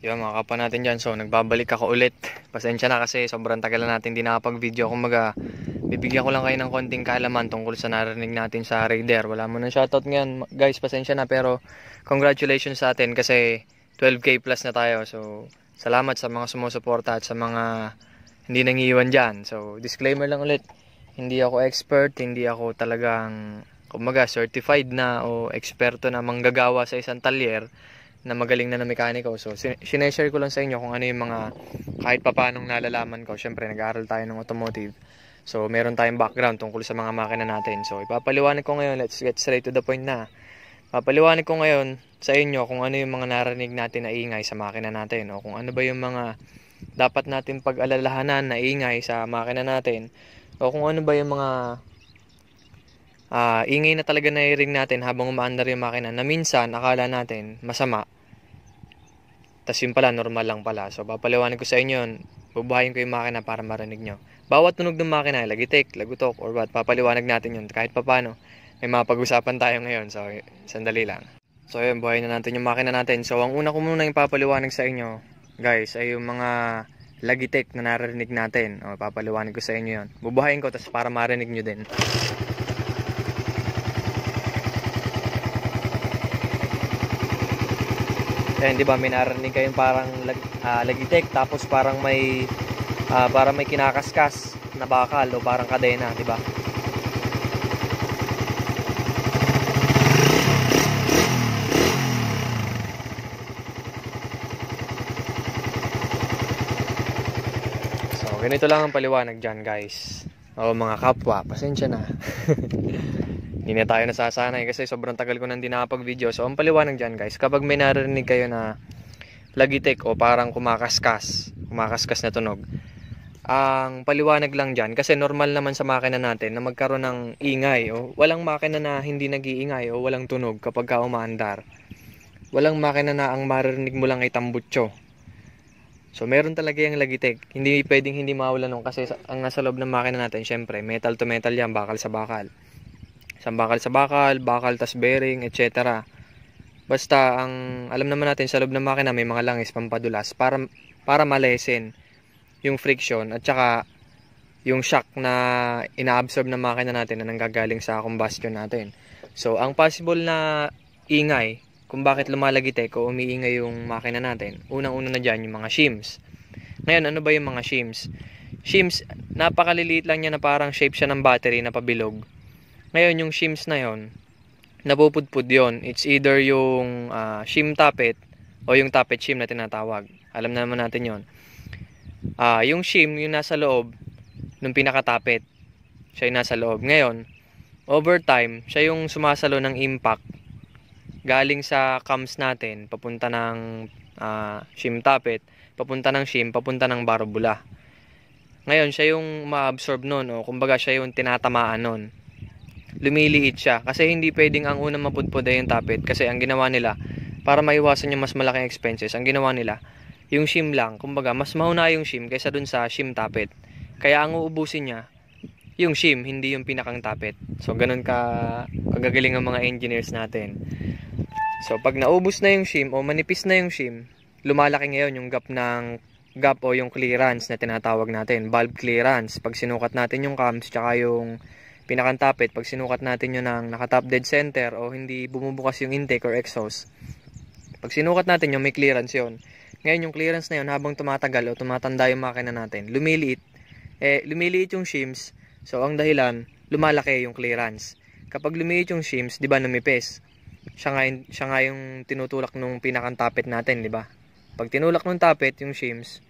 Yun mga kapa natin dyan. So nagbabalik ako ulit. Pasensya na kasi sobrang tagal na natin hindi nakapag-video. Kumaga bibigyan ko lang kayo ng konting kaalaman tungkol sa narinig natin sa Raider. Wala mo ng shoutout ngayon. Guys pasensya na pero congratulations sa atin kasi 12k plus na tayo. So salamat sa mga sumusuporta at sa mga hindi nangiiwan dyan. So disclaimer lang ulit. Hindi ako expert. Hindi ako talagang kumaga certified na o eksperto na manggagawa sa isang talyer na magaling na na mekaniko. So, sineshare ko lang sa inyo kung ano yung mga kahit papanong nalalaman ko. Siyempre, nag-aaral tayo ng automotive. So, meron tayong background tungkol sa mga makina natin. So, ipapaliwanag ko ngayon. Let's get straight to the point na. Papaliwanag ko ngayon sa inyo kung ano yung mga narinig natin na ingay sa makina natin. O kung ano ba yung mga dapat natin pag-alalahanan na ingay sa makina natin. O kung ano ba yung mga uh, ingay na talaga naririnig natin habang umaandar yung makina na minsan akala natin masama. Tapos yun pala, normal lang pala. So, papaliwanag ko sa inyo yun. Bubuhayin ko yung makina para marinig nyo. Bawat tunog ng makina, lagitik, lagutok, or what, papaliwanag natin yun kahit papano. May mapag-usapan tayo ngayon. So, sandali lang. So, yun, buhayin na natin yung makina natin. So, ang una ko muna yung papaliwanag sa inyo, guys, ay yung mga lagitik na naririnig natin. O, papaliwanag ko sa inyo yun. Bubuhayin ko, tapos para marinig nyo din. Ayan, eh, di ba, may narinig kayong parang lag, uh, ah, lagitek, tapos parang may, uh, parang may kinakaskas na bakal o parang kadena, di ba? So, ganito lang ang paliwanag dyan, guys. O, mga kapwa, pasensya na. hindi na tayo nasasanay kasi sobrang tagal ko nang dinapag-video. So, ang paliwanag dyan guys, kapag may narinig kayo na lagitik o parang kumakaskas, kumakaskas na tunog, ang paliwanag lang dyan, kasi normal naman sa makina natin na magkaroon ng ingay o walang makina na hindi nag-iingay o walang tunog kapag ka umaandar. Walang makina na ang maririnig mo lang ay tambutso. So, meron talaga yung lagitik. Hindi pwedeng hindi mawala nun kasi ang nasa loob ng makina natin, syempre, metal to metal yan, bakal sa bakal. Isang bakal sa bakal, bakal tas bearing, etc. Basta ang alam naman natin sa loob ng makina may mga langis pampadulas para para malesen yung friction at saka yung shock na inaabsorb ng makina natin na nanggagaling sa combustion natin. So, ang possible na ingay kung bakit lumalagitek o umiingay yung makina natin, unang-una na dyan yung mga shims. Ngayon, ano ba yung mga shims? Shims, napakaliliit lang niya na parang shape siya ng battery na pabilog. Ngayon, yung shims na yon napupudpud yon It's either yung uh, shim tapet o yung tapet shim na tinatawag. Alam naman natin yon uh, ah, Yung shim, yung nasa loob nung pinakatapet. Siya yung nasa loob. Ngayon, over time, siya yung sumasalo ng impact galing sa cams natin, papunta ng uh, shim tapet, papunta ng shim, papunta ng barobula. Ngayon, siya yung ma-absorb nun, o kumbaga siya yung tinatamaan nun lumiliit siya. Kasi hindi pwedeng ang unang mapudpod ay yung tapit. Kasi ang ginawa nila, para maiwasan yung mas malaking expenses, ang ginawa nila, yung shim lang. Kumbaga, mas mauna yung shim kaysa dun sa shim tapit. Kaya ang uubusin niya, yung shim, hindi yung pinakang tapit. So, ganun ka kagagaling ang mga engineers natin. So, pag naubos na yung shim o manipis na yung shim, lumalaki ngayon yung gap ng gap o yung clearance na tinatawag natin, valve clearance. Pag sinukat natin yung cams, tsaka yung pinakantapit pag sinukat natin yun ng nakatop dead center o hindi bumubukas yung intake or exhaust. Pag sinukat natin yun, may clearance yun. Ngayon, yung clearance na yun, habang tumatagal o tumatanda yung makina natin, lumiliit, eh, lumiliit yung shims, so ang dahilan, lumalaki yung clearance. Kapag lumiliit yung shims, di ba numipis? Siya nga, siya nga yung tinutulak nung pinakantapit natin, di ba? Pag tinulak nung tapit, yung shims,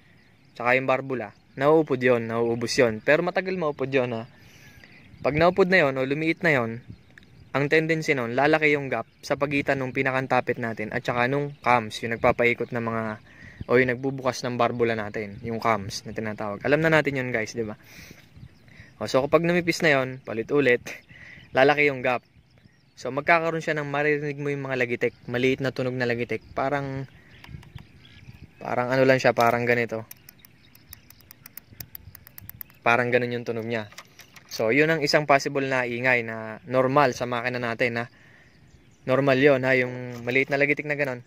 tsaka yung barbula, nauupod yon nauubos yon Pero matagal maupod yon ha pag naupod na yon o lumiit na yon, ang tendency nun, lalaki yung gap sa pagitan ng pinakantapit natin at saka nung cams, yung nagpapaikot ng mga o yung nagbubukas ng barbula natin, yung cams na tinatawag. Alam na natin yun guys, di ba? So kapag namipis na yon, palit ulit, lalaki yung gap. So magkakaroon siya ng maririnig mo yung mga lagitik, maliit na tunog na lagitik, parang parang ano lang siya, parang ganito. Parang ganun yung tunog niya. So, yun ang isang possible na ingay na normal sa makina natin, ha? Normal yon ha? Yung maliit na lagitik na ganon.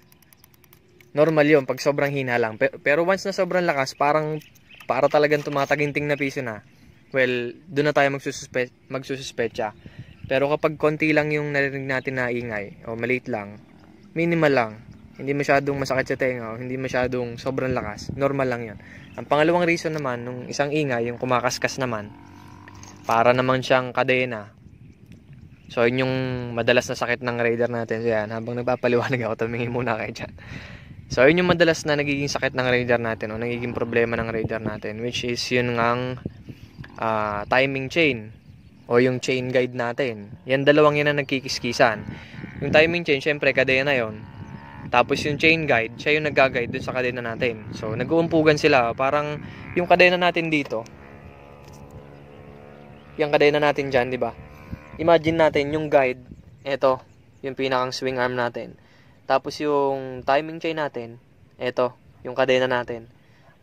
Normal yon pag sobrang hina lang. Pero once na sobrang lakas, parang para talagang tumataginting na piso na. Well, doon na tayo magsususpe magsususpecha. Pero kapag konti lang yung narinig natin na ingay, o maliit lang, minimal lang, hindi masyadong masakit sa tenga o hindi masyadong sobrang lakas. Normal lang yon Ang pangalawang reason naman, nung isang ingay, yung kumakaskas naman, para naman siyang kadena so yun yung madalas na sakit ng radar natin so yan habang nagpapaliwanag ako tumingin muna kayo dyan so yun yung madalas na nagiging sakit ng radar natin o nagiging problema ng radar natin which is yun ngang uh, timing chain o yung chain guide natin yan dalawang yan ang nagkikiskisan yung timing chain syempre kadena yon tapos yung chain guide, siya yung nagga-guide dun sa kadena natin. So, nag-uumpugan sila. Parang yung kadena natin dito, yung kadena natin dyan, di ba? Imagine natin yung guide, eto, yung pinakang swing arm natin. Tapos yung timing chain natin, eto, yung kadena natin.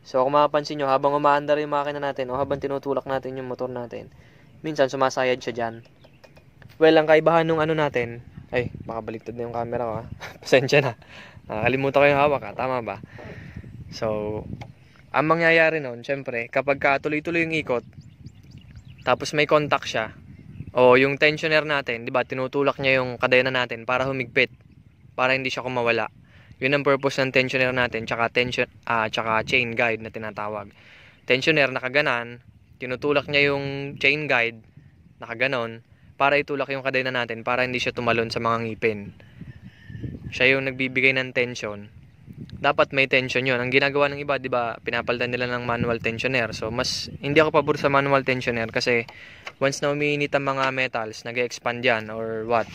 So kung mapapansin nyo, habang umaandar yung makina natin o habang tinutulak natin yung motor natin, minsan sumasayad siya dyan. Well, ang kaibahan nung ano natin, ay, makabaliktad na yung camera ko ha. Pasensya na. Nakakalimutan ko yung hawak ha, tama ba? So, ang mangyayari nun, syempre, kapag ka tuloy-tuloy yung ikot, tapos may contact siya. O oh, yung tensioner natin, 'di ba? Tinutulak niya yung kadena natin para humigpit, para hindi siya kumawala. 'Yun ang purpose ng tensioner natin, tsaka tension ah, tsaka chain guide na tinatawag. Tensioner nakaganan, tinutulak niya yung chain guide nakaganon para itulak yung kadena natin para hindi siya tumalon sa mga ngipin. Siya yung nagbibigay ng tension dapat may tension yon Ang ginagawa ng iba, 'di ba, pinapalitan nila ng manual tensioner. So mas hindi ako pabor sa manual tensioner kasi once na umiinit ang mga metals, nag-expand 'yan or what.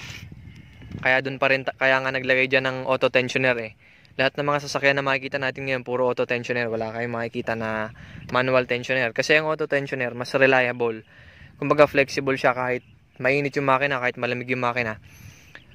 Kaya doon pa rin kaya nga naglagay diyan ng auto tensioner eh. Lahat ng mga sasakyan na makikita natin ngayon puro auto tensioner, wala kayong makikita na manual tensioner kasi yung auto tensioner mas reliable. Kumbaga flexible siya kahit mainit yung makina, kahit malamig yung makina.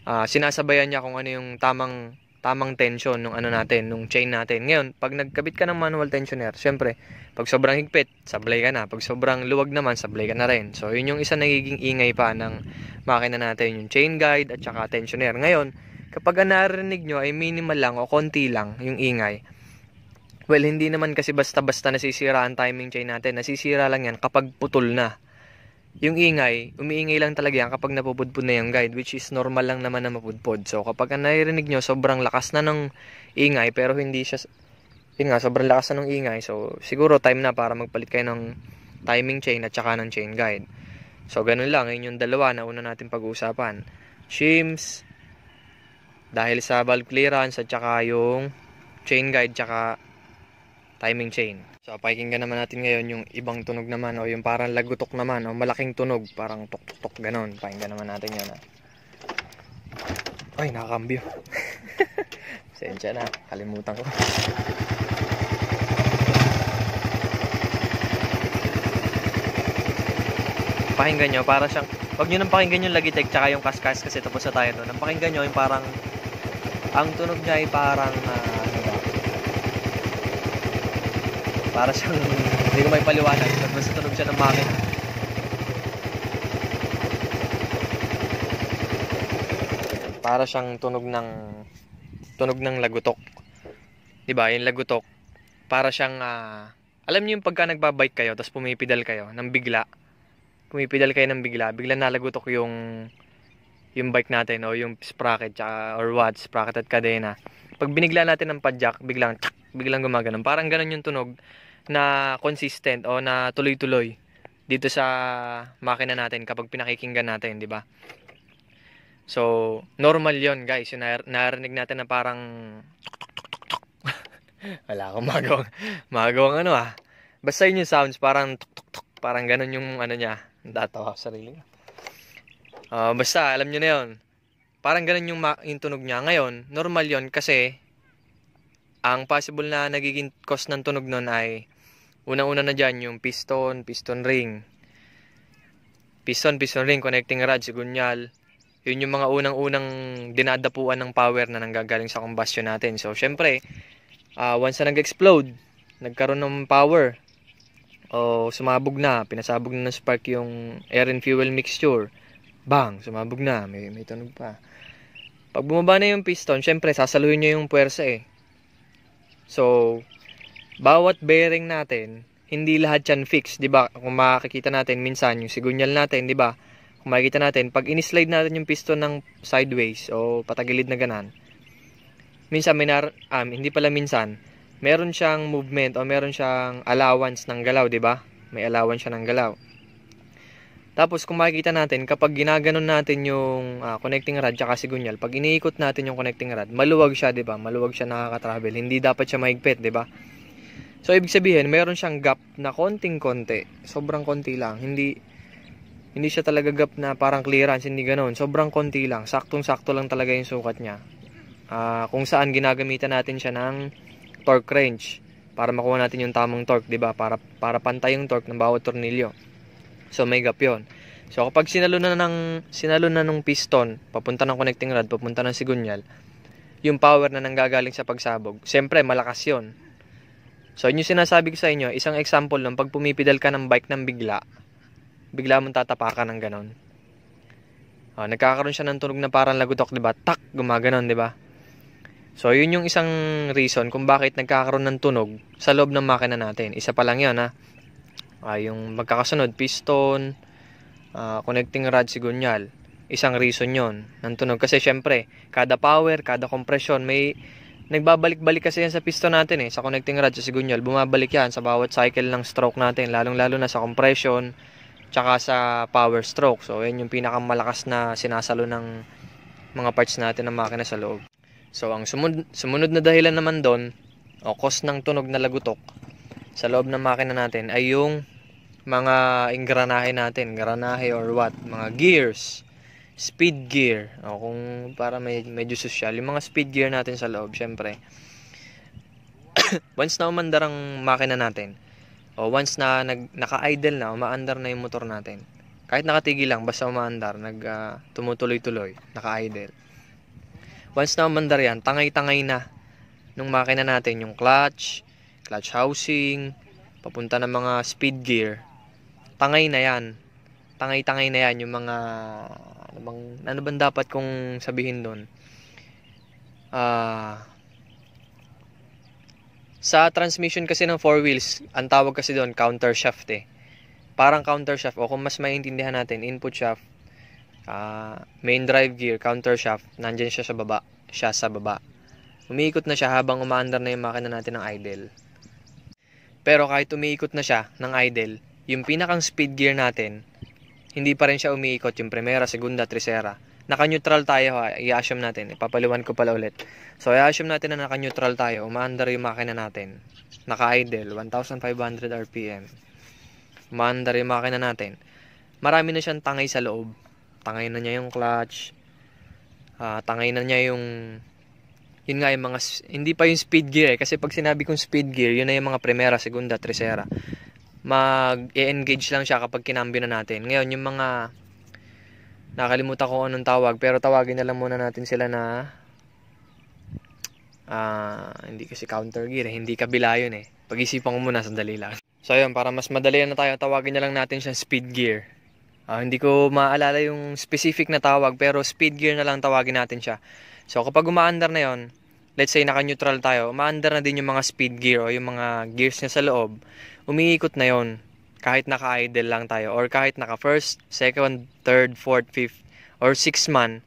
Uh, sinasabayan niya kung ano yung tamang tamang tension nung ano natin, nung chain natin. Ngayon, pag nagkabit ka ng manual tensioner, syempre, pag sobrang higpit, sablay ka na. Pag sobrang luwag naman, sablay ka na rin. So, yun yung isa nagiging ingay pa ng makina natin, yung chain guide at saka tensioner. Ngayon, kapag naririnig nyo ay minimal lang o konti lang yung ingay, well, hindi naman kasi basta-basta nasisira ang timing chain natin. Nasisira lang yan kapag putol na yung ingay, umiingay lang talaga yan kapag napupudpod na yung guide which is normal lang naman na mapudpod. So kapag naririnig nyo, sobrang lakas na ng ingay pero hindi siya, yun nga, sobrang lakas na ng ingay. So siguro time na para magpalit kayo ng timing chain at saka ng chain guide. So ganun lang, yun yung dalawa na una natin pag-uusapan. Shims, dahil sa valve clearance at saka yung chain guide at saka timing chain. So pakinggan naman natin ngayon yung ibang tunog naman o yung parang lagutok naman o malaking tunog parang tok tok tok ganon. Pakinggan naman natin yun ha. Ay nakakambyo. Sensya na. Kalimutan ko. pakinggan nyo para siyang wag nyo nang pakinggan yung lagitek tsaka yung kaskas kasi tapos na tayo doon. Ang pakinggan nyo yung parang ang tunog niya ay parang uh, ano ba? Para siyang hindi ko may paliwanag. Tapos sa tunog siya ng makina. Para siyang tunog ng tunog ng lagutok. 'Di ba? Yung lagutok para siyang uh, alam niyo yung pagka nagbabike kayo tapos pumipidal kayo nang bigla. Pumipidal kayo nang bigla, bigla nalagutok yung yung bike natin o yung sprocket tsaka, or what, sprocket at kadena. Pag binigla natin ng padjak, biglang tsak, biglang gumaganon. Parang ganon yung tunog na consistent o na tuloy-tuloy dito sa makina natin kapag pinakikinggan natin, di ba? So, normal yon guys. Yung nar narinig natin na parang wala akong magawang, magawang ano ah. Basta yun yung sounds, parang tuk tuk tuk, parang ganun yung ano niya. Natatawa sa sarili niya. Uh, basta, alam nyo na yun. Parang ganun yung, yung tunog niya. Ngayon, normal yon kasi ang possible na nagiging cause ng tunog nun ay unang-una na dyan yung piston, piston ring piston, piston ring, connecting rod, sigunyal yun yung mga unang-unang dinadapuan ng power na nanggagaling sa combustion natin so syempre uh, once na nag-explode nagkaroon ng power o sumabog na, pinasabog na ng spark yung air and fuel mixture bang, sumabog na, may, may tunog pa pag bumaba na yung piston, syempre sasaluhin nyo yung puwersa eh So, bawat bearing natin, hindi lahat yan fixed, di ba? Kung makikita natin minsan, yung sigunyal natin, di ba? Kung makikita natin, pag inislide natin yung piston ng sideways o patagilid na ganan, minsan, minar, um, hindi pala minsan, meron siyang movement o meron siyang allowance ng galaw, di ba? May allowance siya ng galaw. Tapos kung makikita natin, kapag ginaganon natin yung uh, connecting rod tsaka Gunyal, pag iniikot natin yung connecting rod, maluwag siya, 'di ba? Maluwag siya nakaka-travel. Hindi dapat siya mahigpit, 'di ba? So ibig sabihin, meron siyang gap na konting-konti. Sobrang konti lang. Hindi hindi siya talaga gap na parang clearance, hindi ganoon. Sobrang konti lang. Saktong-sakto lang talaga yung sukat niya. Uh, kung saan ginagamitan natin siya ng torque wrench para makuha natin yung tamang torque, 'di ba? Para para pantay yung torque ng bawat tornilyo. So may gap 'yon. So kapag sinalo na ng sinalo na nung piston papunta ng connecting rod, papunta ng sigunyal, yung power na nanggagaling sa pagsabog, siyempre malakas 'yon. So yun yung sinasabi ko sa inyo, isang example ng pag pumipidal ka ng bike ng bigla, bigla mong tatapakan ng ganon. Oh, nagkakaroon siya ng tunog na parang lagutok, 'di ba? Tak, gumaganon, 'di ba? So yun yung isang reason kung bakit nagkakaroon ng tunog sa loob ng makina natin. Isa pa lang 'yon, ha uh, yung magkakasunod piston uh, connecting rod sigunyal isang reason yon ng tunog kasi syempre kada power kada compression may nagbabalik-balik kasi yan sa piston natin eh sa connecting rod sa sigunyal bumabalik yan sa bawat cycle ng stroke natin lalong lalo na sa compression tsaka sa power stroke so yan yung pinakamalakas na sinasalo ng mga parts natin ng makina sa loob so ang sumunod, sumunod na dahilan naman doon o cause ng tunog na lagutok sa loob ng makina natin ay yung mga ingranahe natin, granahe or what, mga gears, speed gear, o kung para may, medyo social, yung mga speed gear natin sa loob, syempre. once na umandar ang makina natin, o once na naka-idle na, umaandar na yung motor natin, kahit nakatigil lang, basta umaandar, nag, uh, tumutuloy-tuloy, naka-idle. Once na umandar yan, tangay-tangay na nung makina natin, yung clutch, clutch housing, papunta ng mga speed gear. Tangay na yan. Tangay-tangay na yan yung mga ano bang ano bang dapat kong sabihin doon. Ah uh, sa transmission kasi ng four wheels, ang tawag kasi doon counter shaft eh. Parang counter shaft o kung mas maiintindihan natin, input shaft, uh, main drive gear, counter shaft, nandiyan siya sa baba, siya sa baba. Umiikot na siya habang umaandar na yung makina natin ng idle. Pero kahit umiikot na siya ng idle, yung pinakang speed gear natin, hindi pa rin siya umiikot yung primera, segunda, tresera. Naka-neutral tayo ha, i-assume natin. Ipapaliwan ko pala ulit. So, i-assume natin na naka-neutral tayo. Umaandar yung makina natin. Naka-idle, 1,500 RPM. Umaandar yung makina natin. Marami na siyang tangay sa loob. Tangay na niya yung clutch. Uh, tangay na niya yung yun nga yung mga, hindi pa yung speed gear eh. Kasi pag sinabi kong speed gear, yun na yung mga primera, segunda, tresera. Mag-engage lang siya kapag kinambyo na natin. Ngayon, yung mga, nakalimutan ko anong tawag, pero tawagin na lang muna natin sila na, ah, uh, hindi kasi counter gear eh. Hindi kabila yun eh. Pag-isipan ko muna, sandali lang. So ayun, para mas madali na tayo, tawagin na lang natin siya speed gear. Uh, hindi ko maalala yung specific na tawag pero speed gear na lang tawagin natin siya. So kapag umaandar na yon, let's say naka-neutral tayo, umaandar na din yung mga speed gear o yung mga gears niya sa loob, umiikot na yon kahit naka-idle lang tayo or kahit naka first, second, third, fourth, fifth or sixth man,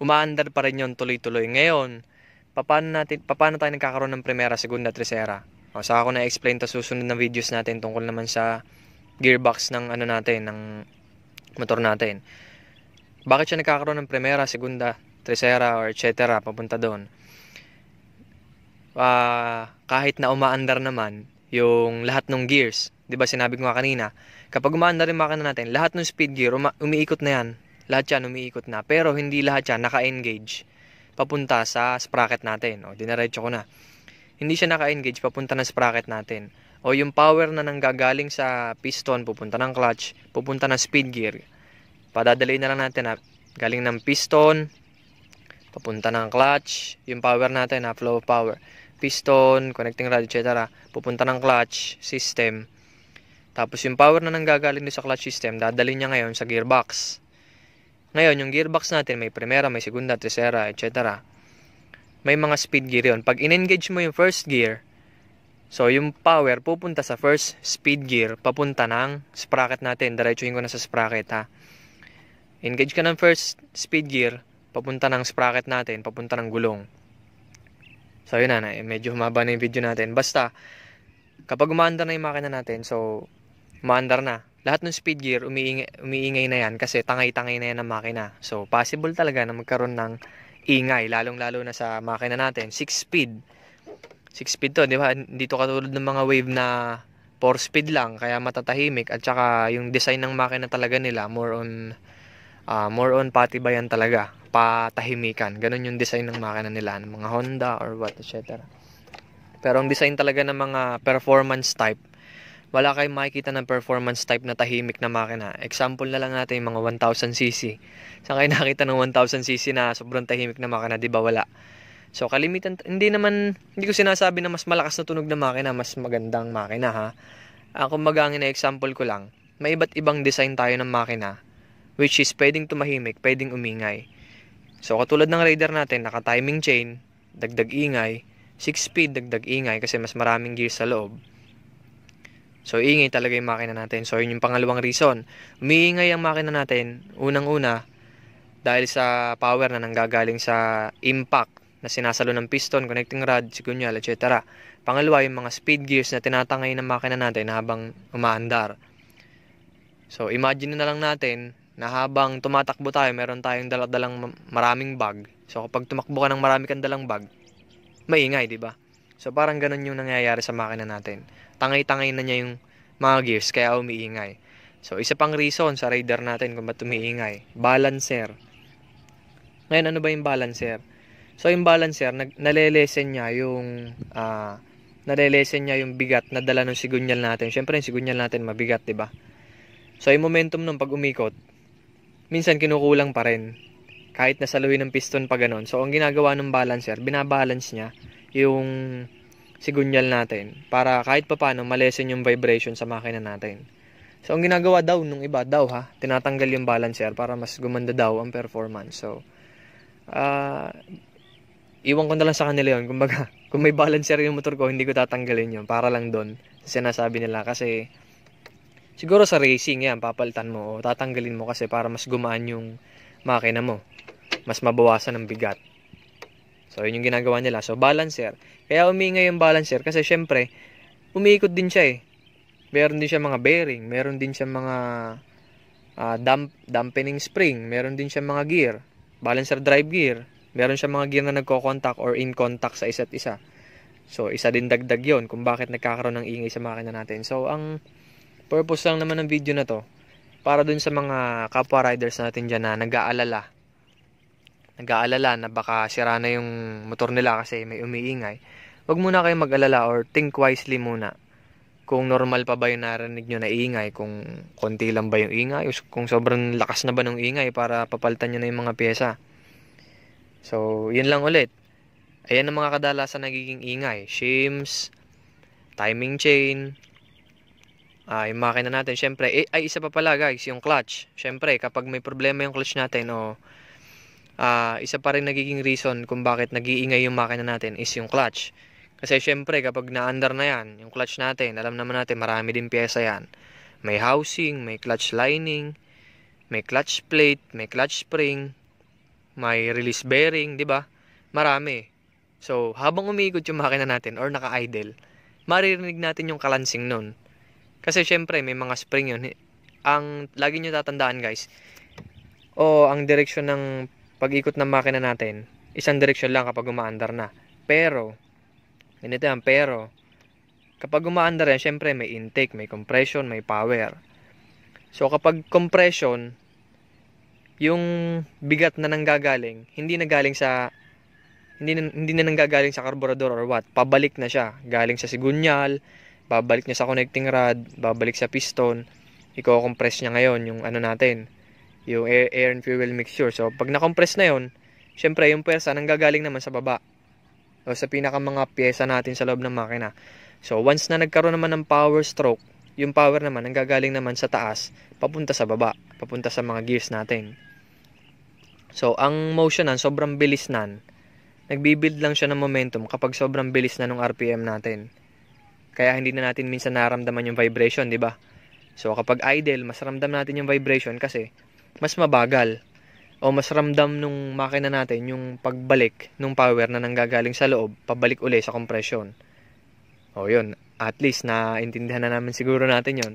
umaandar pa rin yon tuloy-tuloy. Ngayon, paano natin paano tayo nagkakaroon ng primera, segunda, tresera? O, saka ako na-explain to susunod na videos natin tungkol naman sa gearbox ng ano natin, ng motor natin. Bakit siya nagkakaroon ng primera, segunda, tresera, or etc. papunta doon? uh, kahit na umaandar naman yung lahat ng gears, 'di ba sinabi ko nga kanina, kapag umaandar yung makina natin, lahat ng speed gear uma- umiikot na 'yan. Lahat 'yan umiikot na, pero hindi lahat 'yan naka-engage papunta sa sprocket natin. O dinaretso ko na. Hindi siya naka-engage papunta na sa sprocket natin. O yung power na nanggagaling sa piston pupunta ng clutch, pupunta ng speed gear. Padadaliin na lang natin na galing ng piston papunta ng clutch, yung power natin na flow of power piston, connecting rod, etc. Pupunta ng clutch system. Tapos yung power na nanggagaling doon sa clutch system, dadalhin niya ngayon sa gearbox. Ngayon, yung gearbox natin, may primera, may segunda, tercera, etc. May mga speed gear yon. Pag in-engage mo yung first gear, so yung power pupunta sa first speed gear, papunta ng sprocket natin. Diretsuhin ko na sa sprocket ha. Engage ka ng first speed gear, papunta ng sprocket natin, papunta ng gulong. So yun na, medyo humaba na yung video natin. Basta, kapag umaandar na yung makina natin, so umaandar na. Lahat ng speed gear, umiingay, umiingay na yan kasi tangay-tangay na yan ang makina. So possible talaga na magkaroon ng ingay, lalong-lalo na sa makina natin. 6 speed. 6 speed to, di ba? Dito katulad ng mga wave na 4 speed lang, kaya matatahimik. At saka yung design ng makina talaga nila, more on uh, more on patibayan talaga patahimikan ganun yung design ng makina nila ng mga Honda or what etc pero ang design talaga ng mga performance type wala kayong makikita ng performance type na tahimik na makina. Example na lang natin yung mga 1000cc. Saan kayo nakita ng 1000cc na sobrang tahimik na makina? Di ba wala? So kalimitan, hindi naman, hindi ko sinasabi na mas malakas na tunog na makina, mas magandang makina ha. Uh, ah, kung magangin na example ko lang, may iba't ibang design tayo ng makina Which is pwedeng tumahimik, pwedeng umingay. So katulad ng radar natin, naka-timing chain, dagdag ingay, 6 speed, dagdag ingay kasi mas maraming gear sa loob. So ingay talaga yung makina natin. So yun yung pangalawang reason. Umiingay ang makina natin, unang-una, dahil sa power na nanggagaling sa impact na sinasalo ng piston, connecting rod, sigunyal, etc. Pangalawa, yung mga speed gears na tinatangay ng makina natin habang umaandar. So, imagine na lang natin na habang tumatakbo tayo, meron tayong daladalang maraming bag. So kapag tumakbo ka ng marami kang dalang bag, maingay, di ba? So parang ganun yung nangyayari sa makina natin. Tangay-tangay na niya yung mga gears kaya umiingay. So isa pang reason sa radar natin kung ba't umiingay, balancer. Ngayon ano ba yung balancer? So yung balancer, nag- nalelesen niya yung uh, nalelesen niya yung bigat na dala ng sigunyal natin. Siyempre yung sigunyal natin mabigat, di ba? So yung momentum nung pag umikot, minsan kinukulang pa rin. Kahit nasaluhin ng piston pa ganun. So, ang ginagawa ng balancer, binabalance niya yung sigunyal natin para kahit papano malesen yung vibration sa makina natin. So, ang ginagawa daw nung iba, daw ha, tinatanggal yung balancer para mas gumanda daw ang performance. So, uh, iwan ko na lang sa kanila yun. Kumbaga, kung may balancer yung motor ko, hindi ko tatanggalin yun. Para lang doon, sinasabi nila. Kasi, Siguro sa racing yan, papalitan mo o tatanggalin mo kasi para mas gumaan yung makina mo. Mas mabawasan ang bigat. So, yun yung ginagawa nila. So, balancer. Kaya umiingay yung balancer kasi syempre, umiikot din siya eh. Meron din siya mga bearing, meron din siya mga uh, ah, damp dampening spring, meron din siya mga gear, balancer drive gear, meron siya mga gear na nagko-contact or in contact sa isa't isa. So, isa din dagdag yon kung bakit nagkakaroon ng ingay sa makina natin. So, ang Purpose lang naman ng video na to para dun sa mga kapwa riders natin dyan na nag-aalala nag-aalala na baka sira na yung motor nila kasi may umiingay wag muna kayo mag-alala or think wisely muna kung normal pa ba yung narinig nyo na iingay kung konti lang ba yung ingay kung sobrang lakas na ba ng ingay para papalitan nyo na yung mga pyesa so yun lang ulit ayan ang mga kadalasan nagiging ingay shims timing chain Ah, yung makina natin. syempre, eh, ay isa pa pala guys, yung clutch. Syempre, kapag may problema yung clutch natin, o, oh, uh, isa pa rin nagiging reason kung bakit nag-iingay yung makina natin is yung clutch. Kasi syempre, kapag na-under na yan, yung clutch natin, alam naman natin, marami din pyesa yan. May housing, may clutch lining, may clutch plate, may clutch spring, may release bearing, di ba? Marami. So, habang umiikot yung makina natin or naka-idle, maririnig natin yung kalansing nun. Kasi syempre may mga spring yun. Ang lagi nyo tatandaan guys, o oh, ang direksyon ng pag-ikot ng makina natin, isang direksyon lang kapag umaandar na. Pero, ganito yan, pero, kapag umaandar yan, syempre may intake, may compression, may power. So, kapag compression, yung bigat na nanggagaling, hindi na galing sa hindi na, hindi na nanggagaling sa carburetor or what, pabalik na siya, galing sa sigunyal, babalik niya sa connecting rod, babalik sa piston, iko compress niya ngayon yung ano natin, yung air, air and fuel mixture. So, pag na-compress na yon syempre yung pwersa nanggagaling naman sa baba o sa pinaka mga pyesa natin sa loob ng makina. So, once na nagkaroon naman ng power stroke, yung power naman nanggagaling naman sa taas, papunta sa baba, papunta sa mga gears natin. So, ang motion nan, sobrang bilis nan. Nagbibuild lang siya ng momentum kapag sobrang bilis na ng RPM natin. Kaya hindi na natin minsan naramdaman yung vibration, di ba? So kapag idle, mas ramdam natin yung vibration kasi mas mabagal o mas ramdam nung makina natin yung pagbalik nung power na nanggagaling sa loob, pabalik uli sa compression. O yun, at least naintindihan na namin siguro natin yon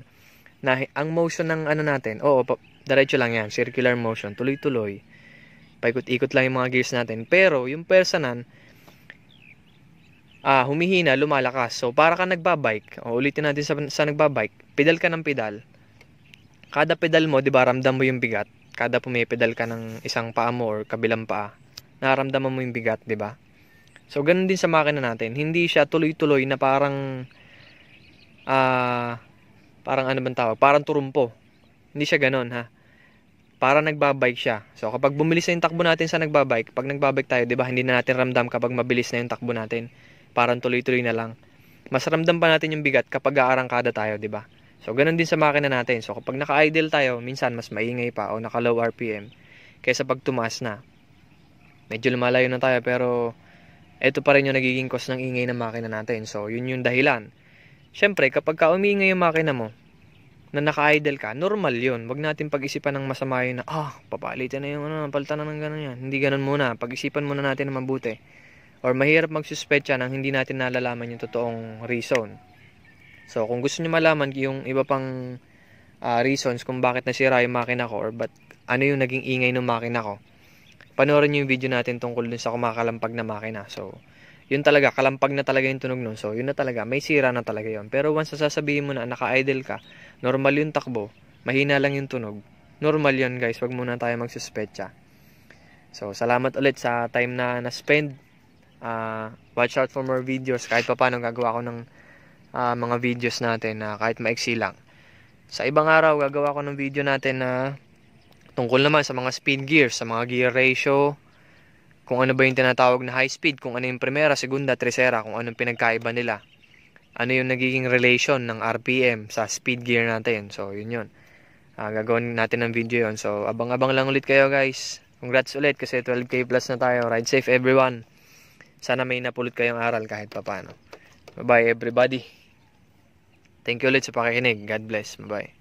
na ang motion ng ano natin, oo, diretso lang yan, circular motion, tuloy-tuloy. Paikot-ikot lang yung mga gears natin. Pero, yung personan, ah, humihina, lumalakas. So, para ka nagbabike, o ulitin natin sa, sa nagbabike, pedal ka ng pedal. Kada pedal mo, di ba, ramdam mo yung bigat. Kada pumipedal ka ng isang paa mo or kabilang paa, naramdaman mo yung bigat, di ba? So, ganun din sa makina natin. Hindi siya tuloy-tuloy na parang, ah, uh, parang ano bang tawag, parang turumpo. Hindi siya ganun, ha? para nagbabike siya. So kapag bumilis na yung takbo natin sa nagbabike, pag nagbabike tayo, 'di ba, hindi na natin ramdam kapag mabilis na yung takbo natin parang tuloy-tuloy na lang. Mas ramdam pa natin yung bigat kapag aarangkada tayo, di ba? So, ganun din sa makina natin. So, kapag naka-idle tayo, minsan mas maingay pa o naka-low RPM kaysa pag tumaas na. Medyo lumalayo na tayo pero ito pa rin yung nagiging cause ng ingay ng makina natin. So, yun yung dahilan. Siyempre, kapag ka umiingay yung makina mo, na naka-idle ka, normal yun. Huwag natin pag-isipan ng masama yun na, ah, oh, papalitan na yung ano, palitan na ng gano'n yan. Hindi gano'n muna. Pag-isipan muna natin na mabuti or mahirap magsuspecha nang hindi natin nalalaman yung totoong reason. So, kung gusto niyo malaman yung iba pang uh, reasons kung bakit nasira yung makina ko or but ano yung naging ingay ng makina ko, panoorin niyo yung video natin tungkol dun sa kumakalampag na makina. So, yun talaga, kalampag na talaga yung tunog nun. So, yun na talaga, may sira na talaga yon Pero once sasabihin mo na naka-idle ka, normal yung takbo, mahina lang yung tunog. Normal yun guys, wag muna tayo magsuspecha. So, salamat ulit sa time na na-spend uh, watch out for more videos kahit pa paano gagawa ko ng uh, mga videos natin na uh, kahit maiksi lang sa ibang araw gagawa ko ng video natin na uh, tungkol naman sa mga speed gears sa mga gear ratio kung ano ba yung tinatawag na high speed kung ano yung primera, segunda, tresera kung anong pinagkaiba nila ano yung nagiging relation ng RPM sa speed gear natin so yun yun uh, gagawin natin ng video yon so abang-abang lang ulit kayo guys congrats ulit kasi 12k plus na tayo ride safe everyone sana may napulot kayong aral kahit papano. Bye-bye everybody. Thank you ulit sa pakikinig. God bless. Bye-bye.